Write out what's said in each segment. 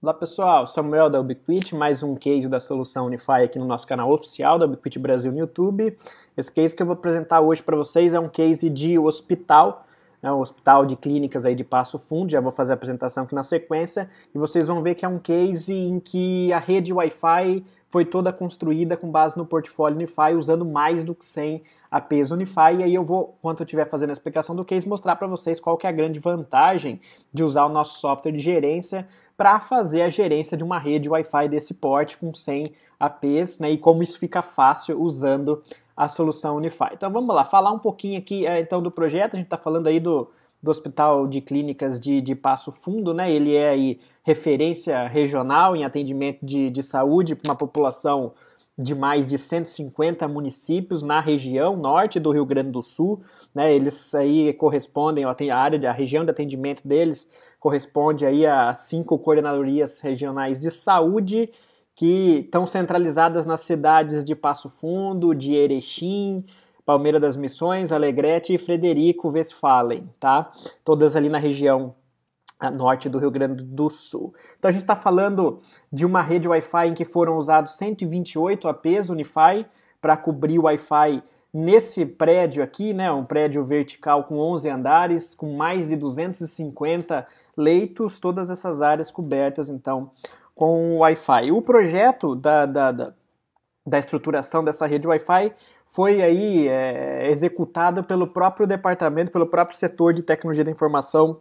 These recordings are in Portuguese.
Olá pessoal, Samuel da Ubiquiti, mais um case da solução Unify aqui no nosso canal oficial da Ubiquiti Brasil no YouTube. Esse case que eu vou apresentar hoje para vocês é um case de hospital né, o Hospital de Clínicas aí de Passo Fundo, já vou fazer a apresentação aqui na sequência, e vocês vão ver que é um case em que a rede Wi-Fi foi toda construída com base no portfólio Unify, usando mais do que 100 APs Unify, e aí eu vou, quando eu estiver fazendo a explicação do case, mostrar para vocês qual que é a grande vantagem de usar o nosso software de gerência para fazer a gerência de uma rede Wi-Fi desse porte com 100 APs, né, e como isso fica fácil usando a solução Unify. Então vamos lá, falar um pouquinho aqui eh, então do projeto, a gente está falando aí do, do Hospital de Clínicas de, de Passo Fundo, né? Ele é aí referência regional em atendimento de, de saúde para uma população de mais de 150 municípios na região norte do Rio Grande do Sul, né? Eles aí correspondem a área, a região de atendimento deles corresponde aí a cinco coordenadorias regionais de saúde que estão centralizadas nas cidades de Passo Fundo, de Erechim, Palmeira das Missões, Alegrete e Frederico Westphalen, tá? Todas ali na região ah, norte do Rio Grande do Sul. Então a gente está falando de uma rede Wi-Fi em que foram usados 128 APs Unify para cobrir Wi-Fi nesse prédio aqui, né, um prédio vertical com 11 andares, com mais de 250 leitos, todas essas áreas cobertas então com o Wi-Fi. O projeto da, da, da, da estruturação dessa rede Wi-Fi foi aí é, pelo próprio departamento, pelo próprio setor de tecnologia da informação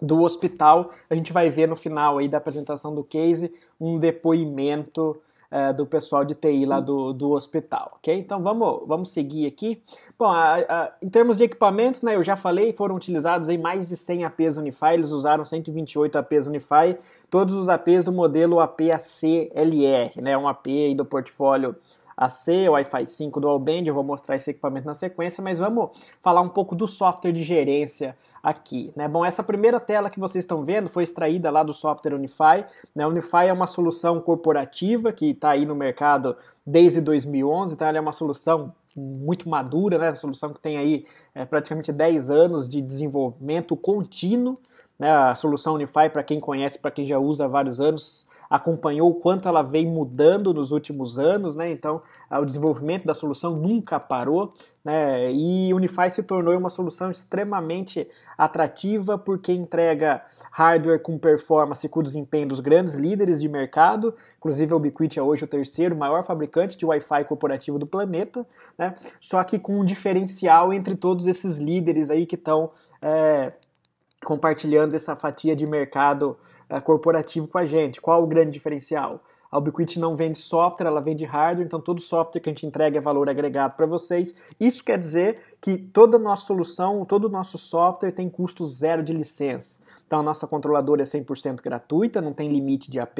do hospital. A gente vai ver no final aí da apresentação do case um depoimento é, do pessoal de TI lá do, do hospital, ok? Então vamos, vamos seguir aqui. Bom, a, a, em termos de equipamentos, né, eu já falei, foram utilizados aí mais de 100 APs Unify, eles usaram 128 APs Unify, todos os APs do modelo APAC-LR, né, um AP aí do portfólio a C, o Wi-Fi 5 Dual Band, eu vou mostrar esse equipamento na sequência, mas vamos falar um pouco do software de gerência aqui. Né? Bom, essa primeira tela que vocês estão vendo foi extraída lá do software Unify. Né? Unify é uma solução corporativa que está aí no mercado desde 2011, então ela é uma solução muito madura, né? solução que tem aí é, praticamente 10 anos de desenvolvimento contínuo. Né? A solução Unify, para quem conhece, para quem já usa há vários anos, acompanhou o quanto ela vem mudando nos últimos anos, né? Então, o desenvolvimento da solução nunca parou, né? E Unify se tornou uma solução extremamente atrativa porque entrega hardware com performance e com desempenho dos grandes líderes de mercado. Inclusive, a Ubiquiti é hoje o terceiro maior fabricante de Wi-Fi corporativo do planeta, né? Só que com um diferencial entre todos esses líderes aí que estão é, compartilhando essa fatia de mercado uh, corporativo com a gente. Qual o grande diferencial? A Ubiquiti não vende software, ela vende hardware, então todo software que a gente entrega é valor agregado para vocês. Isso quer dizer que toda nossa solução, todo o nosso software tem custo zero de licença. Então a nossa controladora é 100% gratuita, não tem limite de AP,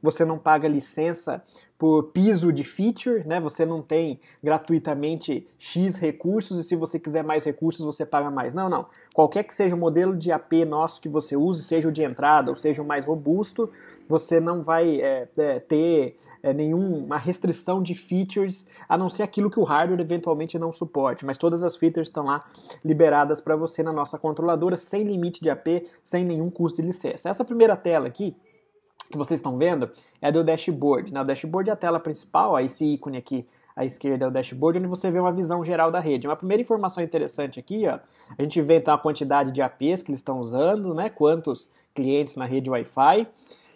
você não paga licença por piso de feature, né? Você não tem gratuitamente X recursos e se você quiser mais recursos você paga mais. Não, não. Qualquer que seja o modelo de AP nosso que você use, seja o de entrada ou seja o mais robusto, você não vai é, é, ter é, nenhuma restrição de features, a não ser aquilo que o hardware eventualmente não suporte. Mas todas as features estão lá liberadas para você na nossa controladora, sem limite de AP, sem nenhum custo de licença. Essa primeira tela aqui, que vocês estão vendo, é do dashboard. Na né? dashboard é a tela principal, ó, esse ícone aqui à esquerda é o dashboard, onde você vê uma visão geral da rede. Uma primeira informação interessante aqui, ó, a gente vê então a quantidade de APs que eles estão usando, né, quantos clientes na rede Wi-Fi.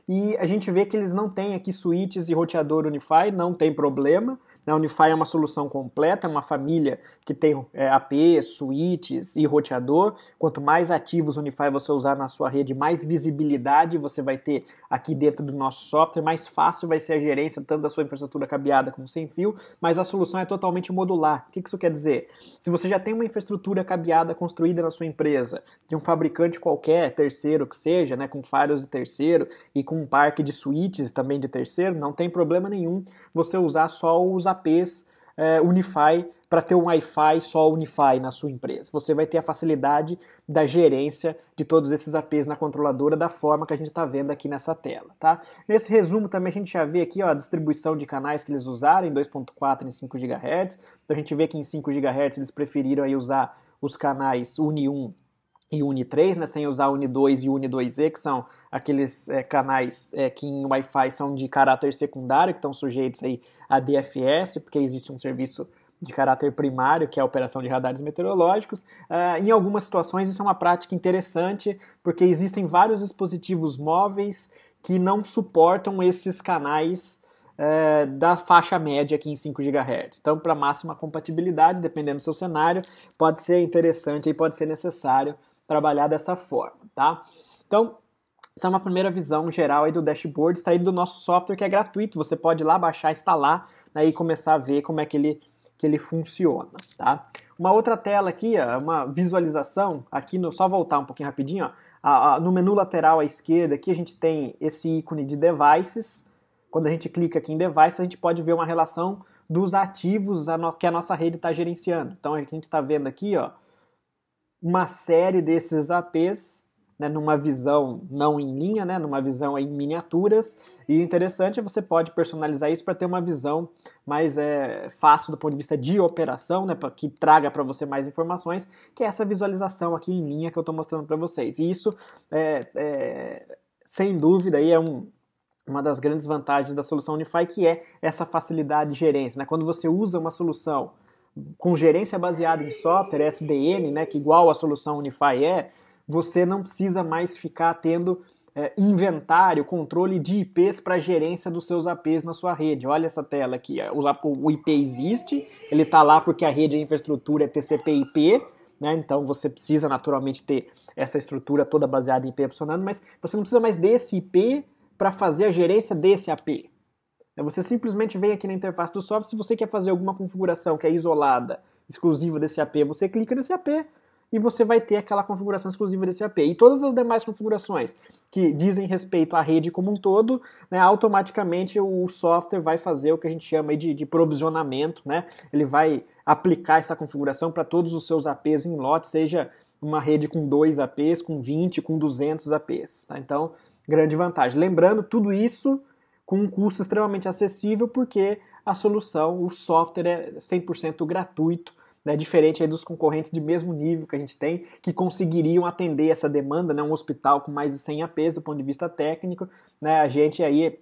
E a gente vê que eles não têm aqui switches e roteador Unify, não tem problema. Né? A Unify é uma solução completa, é uma família que tem é, AP, switches e roteador. Quanto mais ativos Unify você usar na sua rede, mais visibilidade você vai ter aqui dentro do nosso software, mais fácil vai ser a gerência tanto da sua infraestrutura cabeada como sem fio, mas a solução é totalmente modular. O que isso quer dizer? Se você já tem uma infraestrutura cabeada construída na sua empresa, de um fabricante qualquer, terceiro que seja, né, com firewalls de terceiro e com um parque de switches também de terceiro, não tem problema nenhum você usar só os APs é, Unify para ter um Wi-Fi só Unify na sua empresa. Você vai ter a facilidade da gerência de todos esses APs na controladora da forma que a gente está vendo aqui nessa tela, tá? Nesse resumo também a gente já vê aqui ó, a distribuição de canais que eles usaram em 2.4 e 5 GHz. Então a gente vê que em 5 GHz eles preferiram aí usar os canais Uni 1 e Uni 3, né, sem usar Uni 2 e Uni 2E, que são aqueles é, canais é, que em Wi-Fi são de caráter secundário, que estão sujeitos aí a DFS, porque existe um serviço de caráter primário, que é a operação de radares meteorológicos. Ah, em algumas situações isso é uma prática interessante, porque existem vários dispositivos móveis que não suportam esses canais é, da faixa média aqui em 5 GHz. Então, para máxima compatibilidade, dependendo do seu cenário, pode ser interessante e pode ser necessário trabalhar dessa forma, tá? Então, essa é uma primeira visão geral aí do dashboard extraído do nosso software que é gratuito. Você pode ir lá baixar, instalar né, e começar a ver como é que ele, que ele funciona. Tá? Uma outra tela aqui, ó, é uma visualização, aqui no, só voltar um pouquinho rapidinho. Ó, a, a, no menu lateral à esquerda aqui a gente tem esse ícone de devices. Quando a gente clica aqui em device, a gente pode ver uma relação dos ativos que a nossa rede está gerenciando. Então a gente está vendo aqui ó, uma série desses APs né, numa visão não em linha, né, numa visão em miniaturas. E interessante, é você pode personalizar isso para ter uma visão mais é, fácil do ponto de vista de operação, né, que traga para você mais informações, que é essa visualização aqui em linha que eu estou mostrando para vocês. E isso, é, é, sem dúvida, aí é um, uma das grandes vantagens da solução Unify, que é essa facilidade de gerência. Né? Quando você usa uma solução com gerência baseada em software, SDN, né, que igual a solução Unify é, você não precisa mais ficar tendo é, inventário, controle de IPs para gerência dos seus APs na sua rede. Olha essa tela aqui. O, IP existe, ele está lá porque a rede de infraestrutura é TCP/IP, né? então você precisa naturalmente ter essa estrutura toda baseada em IP funcionando, mas você não precisa mais desse IP para fazer a gerência desse AP. É, você simplesmente vem aqui na interface do software, se você quer fazer alguma configuração que é isolada, exclusiva desse AP, você clica nesse AP, e você vai ter aquela configuração exclusiva desse AP. E todas as demais configurações que dizem respeito à rede como um todo, né, automaticamente o software vai fazer o que a gente chama de, de provisionamento, né? ele vai aplicar essa configuração para todos os seus APs em lote, seja uma rede com 2 APs, com 20, com 200 APs. Tá? Então, grande vantagem. Lembrando, tudo isso com um custo extremamente acessível, porque a solução, o software é 100% gratuito né, diferente dos concorrentes de mesmo nível que a gente tem, que conseguiriam atender essa demanda, né, um hospital com mais de 100 APs do ponto de vista técnico, né, a gente aí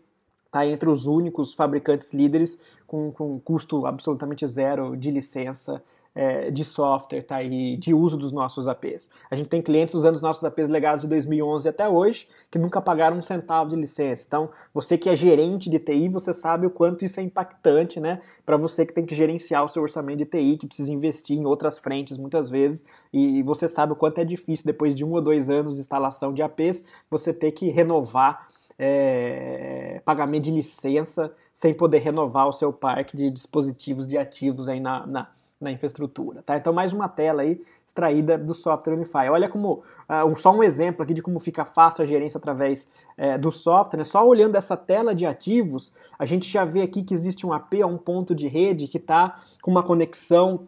está entre os únicos fabricantes líderes com, com custo absolutamente zero de licença é, de software tá, e de uso dos nossos APs. A gente tem clientes usando os nossos APs legados de 2011 até hoje que nunca pagaram um centavo de licença. Então, você que é gerente de TI, você sabe o quanto isso é impactante né, para você que tem que gerenciar o seu orçamento de TI, que precisa investir em outras frentes muitas vezes, e você sabe o quanto é difícil depois de um ou dois anos de instalação de APs você ter que renovar é, pagamento de licença sem poder renovar o seu parque de dispositivos de ativos aí na, na, na infraestrutura. Tá? Então, mais uma tela aí extraída do software Unify. Olha como, uh, só um exemplo aqui de como fica fácil a gerência através é, do software. Né? Só olhando essa tela de ativos, a gente já vê aqui que existe um AP, um ponto de rede que está com uma conexão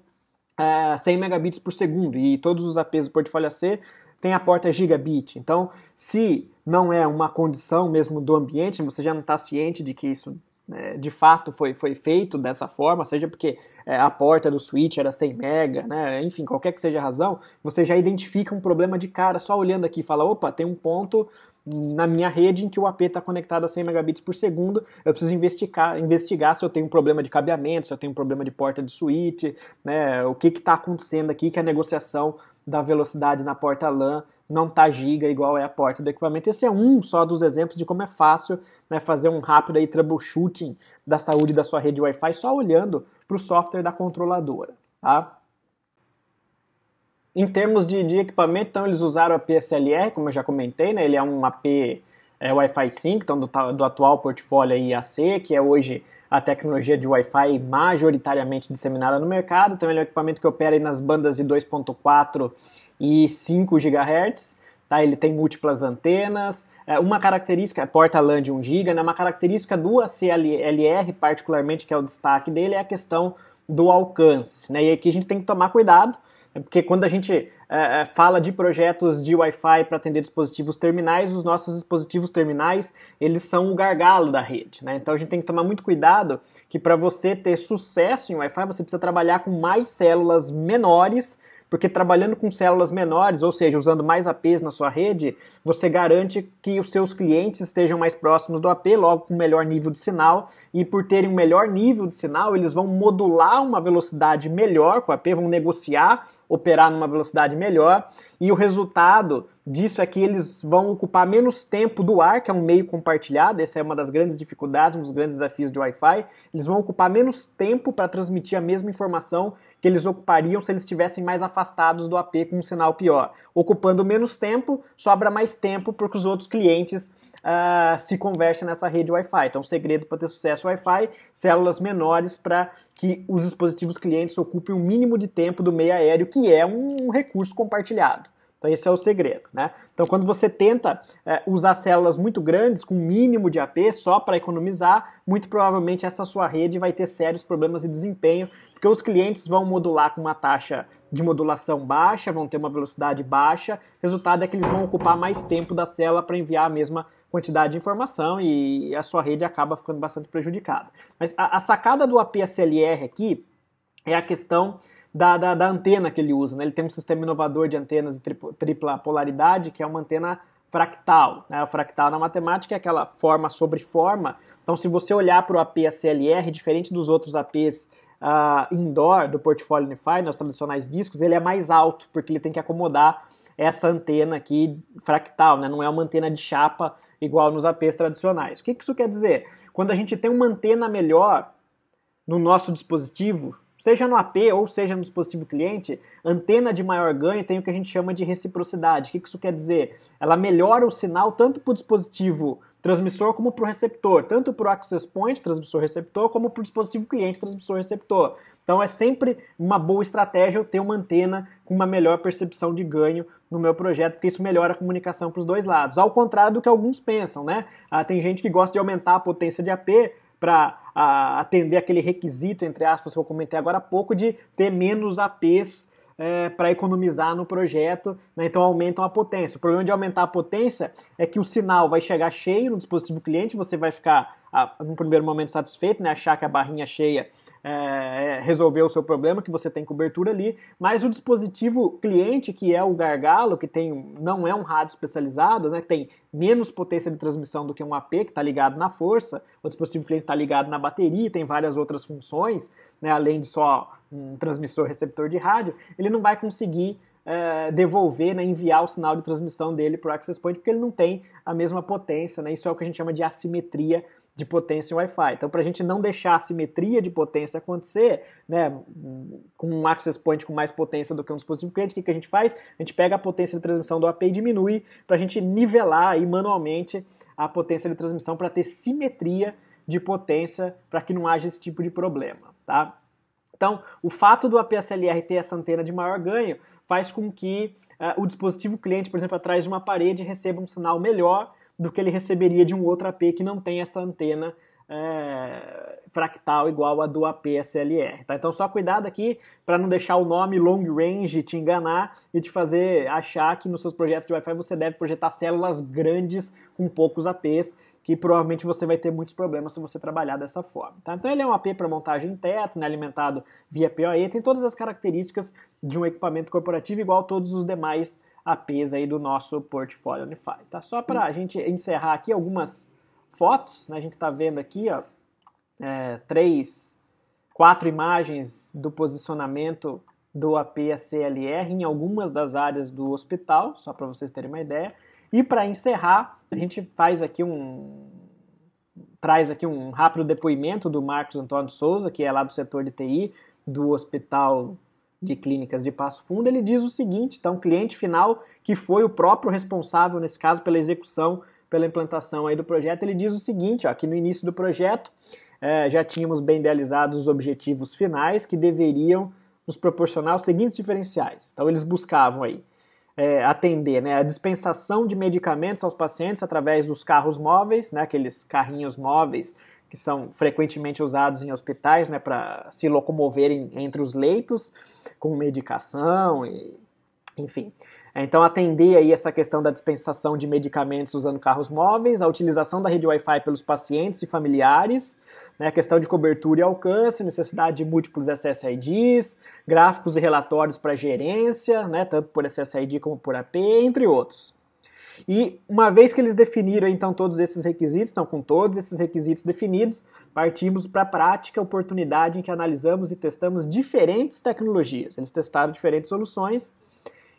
uh, é, 100 megabits por segundo e todos os APs do portfólio AC tem a porta gigabit. Então, se não é uma condição mesmo do ambiente, você já não está ciente de que isso né, de fato foi, foi feito dessa forma, seja porque é, a porta do switch era 100 mega, né, enfim, qualquer que seja a razão, você já identifica um problema de cara só olhando aqui e fala, opa, tem um ponto na minha rede em que o AP está conectado a 100 megabits por segundo, eu preciso investigar, investigar se eu tenho um problema de cabeamento, se eu tenho um problema de porta de suíte, né, o que está acontecendo aqui que a negociação da velocidade na porta LAN não tá giga igual é a porta do equipamento. Esse é um só dos exemplos de como é fácil né, fazer um rápido aí troubleshooting da saúde da sua rede Wi-Fi só olhando para o software da controladora, tá? Em termos de, de, equipamento, então eles usaram o AP SLR, como eu já comentei, né? Ele é um AP é, Wi-Fi 5, então do, do atual portfólio aí AC, que é hoje a tecnologia de Wi-Fi majoritariamente disseminada no mercado, então ele é um equipamento que opera nas bandas de 2.4 e 5 GHz. Tá, ele tem múltiplas antenas, é, uma característica, é porta LAN de 1 GB, né? uma característica do ACLR particularmente, que é o destaque dele, é a questão do alcance. Né? E aqui a gente tem que tomar cuidado, né? porque quando a gente é, é, fala de projetos de Wi-Fi para atender dispositivos terminais, os nossos dispositivos terminais, eles são o gargalo da rede. Né? Então a gente tem que tomar muito cuidado que para você ter sucesso em Wi-Fi, você precisa trabalhar com mais células menores porque trabalhando com células menores, ou seja, usando mais APs na sua rede, você garante que os seus clientes estejam mais próximos do AP, logo com melhor nível de sinal, e por terem um melhor nível de sinal, eles vão modular uma velocidade melhor com o AP, vão negociar operar numa velocidade melhor. E o resultado disso é que eles vão ocupar menos tempo do ar, que é um meio compartilhado, essa é uma das grandes dificuldades, um dos grandes desafios de Wi-Fi. Eles vão ocupar menos tempo para transmitir a mesma informação que eles ocupariam se eles estivessem mais afastados do AP com um sinal pior. Ocupando menos tempo, sobra mais tempo para que os outros clientes uh, se converte nessa rede Wi-Fi. Então, o segredo para ter sucesso é Wi-Fi, células menores para que os dispositivos clientes ocupem o mínimo de tempo do meio aéreo, que é um recurso compartilhado. Então esse é o segredo, né? Então quando você tenta é, usar células muito grandes com mínimo de AP só para economizar, muito provavelmente essa sua rede vai ter sérios problemas de desempenho, porque os clientes vão modular com uma taxa de modulação baixa, vão ter uma velocidade baixa. Resultado é que eles vão ocupar mais tempo da célula para enviar a mesma quantidade de informação e a sua rede acaba ficando bastante prejudicada. Mas a, a sacada do APSLR aqui é a questão da, da, da, antena que ele usa. Né? Ele tem um sistema inovador de antenas de tripla, tripla polaridade, que é uma antena fractal. Né? O fractal na matemática é aquela forma sobre forma. Então, se você olhar para o AP SLR, diferente dos outros APs uh, ah, indoor do portfólio Unify, nos né? tradicionais discos, ele é mais alto, porque ele tem que acomodar essa antena aqui fractal, né? não é uma antena de chapa igual nos APs tradicionais. O que isso quer dizer? Quando a gente tem uma antena melhor no nosso dispositivo, seja no AP ou seja no dispositivo cliente, antena de maior ganho tem o que a gente chama de reciprocidade. O que isso quer dizer? Ela melhora o sinal tanto para o dispositivo transmissor como para o receptor, tanto para o access point, transmissor-receptor, como para o dispositivo cliente, transmissor-receptor. Então é sempre uma boa estratégia eu ter uma antena com uma melhor percepção de ganho no meu projeto, porque isso melhora a comunicação para os dois lados. Ao contrário do que alguns pensam, né? Ah, tem gente que gosta de aumentar a potência de AP para atender aquele requisito, entre aspas, que eu comentei agora há pouco, de ter menos APs é, para economizar no projeto, né? então aumentam a potência. O problema de aumentar a potência é que o sinal vai chegar cheio no dispositivo cliente, você vai ficar, ah, no primeiro momento, satisfeito, né? achar que a barrinha cheia é, é, resolver o seu problema, que você tem cobertura ali, mas o dispositivo cliente, que é o gargalo, que tem, não é um rádio especializado, né, tem menos potência de transmissão do que um AP, que está ligado na força, o dispositivo cliente está ligado na bateria, tem várias outras funções, né, além de só um transmissor receptor de rádio, ele não vai conseguir é, devolver, né, enviar o sinal de transmissão dele para o access point, porque ele não tem a mesma potência. Né, isso é o que a gente chama de assimetria de potência em Wi-Fi. Então, para a gente não deixar a simetria de potência acontecer, né, com um access point com mais potência do que um dispositivo cliente, o que, que a gente faz? A gente pega a potência de transmissão do API e diminui para a gente nivelar aí manualmente a potência de transmissão para ter simetria de potência para que não haja esse tipo de problema, tá? Então, o fato do APSLR ter essa antena de maior ganho faz com que uh, o dispositivo cliente, por exemplo, atrás de uma parede, receba um sinal melhor do que ele receberia de um outro AP que não tem essa antena é, fractal igual a do AP SLR. Tá? Então só cuidado aqui para não deixar o nome long range te enganar e te fazer achar que nos seus projetos de Wi-Fi você deve projetar células grandes com poucos APs, que provavelmente você vai ter muitos problemas se você trabalhar dessa forma. Tá? Então ele é um AP para montagem em teto, né, alimentado via PoE, tem todas as características de um equipamento corporativo igual a todos os demais a peso aí do nosso portfólio Unify. Tá? Só para a hum. gente encerrar aqui algumas fotos, né? a gente está vendo aqui ó, é, três, quatro imagens do posicionamento do AP em algumas das áreas do hospital, só para vocês terem uma ideia. E para encerrar, a gente faz aqui um traz aqui um rápido depoimento do Marcos Antônio Souza, que é lá do setor de TI do Hospital de Clínicas de Passo Fundo, ele diz o seguinte: então, cliente final, que foi o próprio responsável, nesse caso, pela execução, pela implantação aí do projeto, ele diz o seguinte: ó, que no início do projeto é, já tínhamos bem idealizados os objetivos finais que deveriam nos proporcionar os seguintes diferenciais. Então, eles buscavam aí. É, atender né, a dispensação de medicamentos aos pacientes através dos carros móveis, né, aqueles carrinhos móveis que são frequentemente usados em hospitais né, para se locomoverem entre os leitos, com medicação, e, enfim. Então, atender aí essa questão da dispensação de medicamentos usando carros móveis, a utilização da rede Wi-Fi pelos pacientes e familiares, né, a questão de cobertura e alcance, necessidade de múltiplos SSIDs, gráficos e relatórios para gerência, né, tanto por SSID como por AP, entre outros. E uma vez que eles definiram então todos esses requisitos, então com todos esses requisitos definidos, partimos para a prática, oportunidade em que analisamos e testamos diferentes tecnologias. Eles testaram diferentes soluções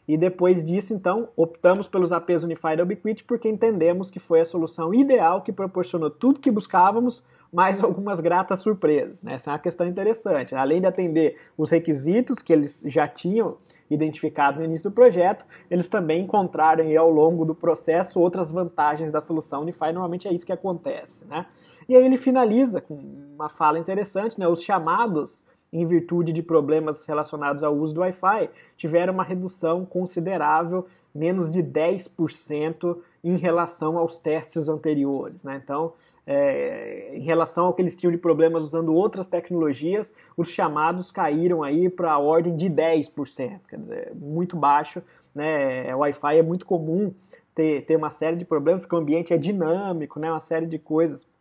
e depois disso, então, optamos pelos APs Unified Ubiquiti porque entendemos que foi a solução ideal que proporcionou tudo que buscávamos mais algumas gratas surpresas. Né? Essa é uma questão interessante. Além de atender os requisitos que eles já tinham identificado no início do projeto, eles também encontraram aí, ao longo do processo outras vantagens da solução Unify. Normalmente é isso que acontece. Né? E aí ele finaliza com uma fala interessante, né? os chamados em virtude de problemas relacionados ao uso do Wi-Fi, tiveram uma redução considerável, menos de 10% em relação aos testes anteriores. Né? Então, é, em relação ao que eles tinham de problemas usando outras tecnologias, os chamados caíram aí para a ordem de 10%, quer dizer, muito baixo. Né? O é, Wi-Fi é muito comum ter, ter uma série de problemas, porque o ambiente é dinâmico, né? uma série de coisas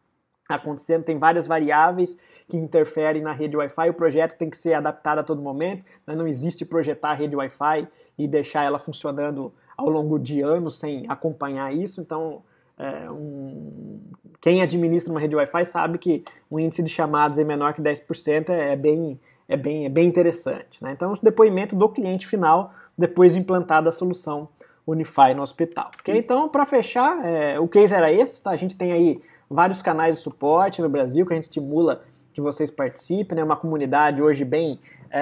acontecendo, tem várias variáveis que interferem na rede Wi-Fi, o projeto tem que ser adaptado a todo momento, né? não existe projetar a rede Wi-Fi e deixar ela funcionando ao longo de anos sem acompanhar isso, então é, um, quem administra uma rede Wi-Fi sabe que um índice de chamados é menor que 10% é, é bem, é bem, é bem interessante. Né? Então, o depoimento do cliente final depois de implantada a solução Unify no hospital. Okay? Então, para fechar, é, o case era esse, tá? a gente tem aí vários canais de suporte no Brasil que a gente estimula que vocês participem, né? uma comunidade hoje bem é,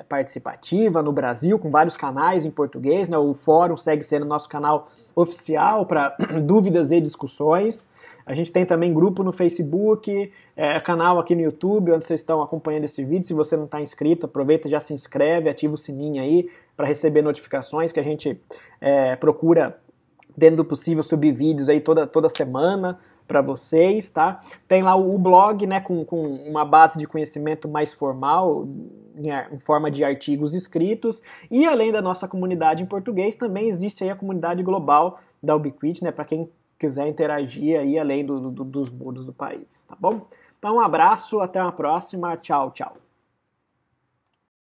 é, participativa no Brasil, com vários canais em português. Né? O fórum segue sendo nosso canal oficial para dúvidas e discussões. A gente tem também grupo no Facebook, é, canal aqui no YouTube, onde vocês estão acompanhando esse vídeo. Se você não está inscrito, aproveita, já se inscreve, ativa o sininho aí para receber notificações que a gente é, procura dentro do possível subir vídeos aí toda, toda semana para vocês, tá? Tem lá o, blog, né, com, com uma base de conhecimento mais formal, em, forma de artigos escritos. E além da nossa comunidade em português, também existe aí a comunidade global da Ubiquiti, né? Para quem quiser interagir aí além do, do, dos muros do país, tá bom? Então um abraço, até uma próxima, tchau, tchau.